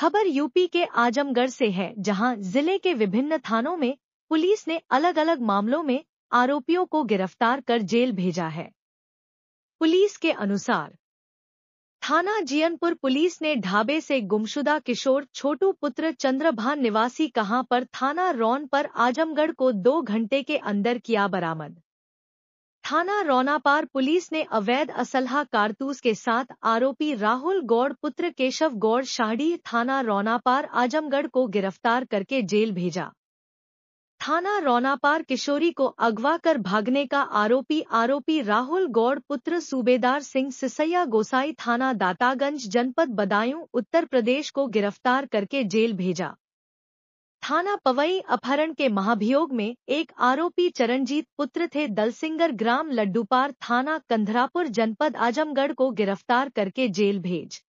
खबर यूपी के आजमगढ़ से है जहां जिले के विभिन्न थानों में पुलिस ने अलग अलग मामलों में आरोपियों को गिरफ्तार कर जेल भेजा है पुलिस के अनुसार थाना जियनपुर पुलिस ने ढाबे से गुमशुदा किशोर छोटू पुत्र चंद्रभान निवासी कहां पर थाना रौन पर आजमगढ़ को दो घंटे के अंदर किया बरामद थाना रौनापार पुलिस ने अवैध असलहा कारतूस के साथ आरोपी राहुल गौड़ पुत्र केशव गौड़ शाहडी थाना रौनापार आजमगढ़ को गिरफ्तार करके जेल भेजा थाना रौनापार किशोरी को अगवा कर भागने का आरोपी आरोपी राहुल गौड़ पुत्र सूबेदार सिंह सिसैया गोसाई थाना दातागंज जनपद बदायूं उत्तर प्रदेश को गिरफ्तार करके जेल भेजा थाना पवई अपहरण के महाभियोग में एक आरोपी चरणजीत पुत्र थे दलसिंगर ग्राम लड्डूपार थाना कंधरापुर जनपद आजमगढ़ को गिरफ्तार करके जेल भेज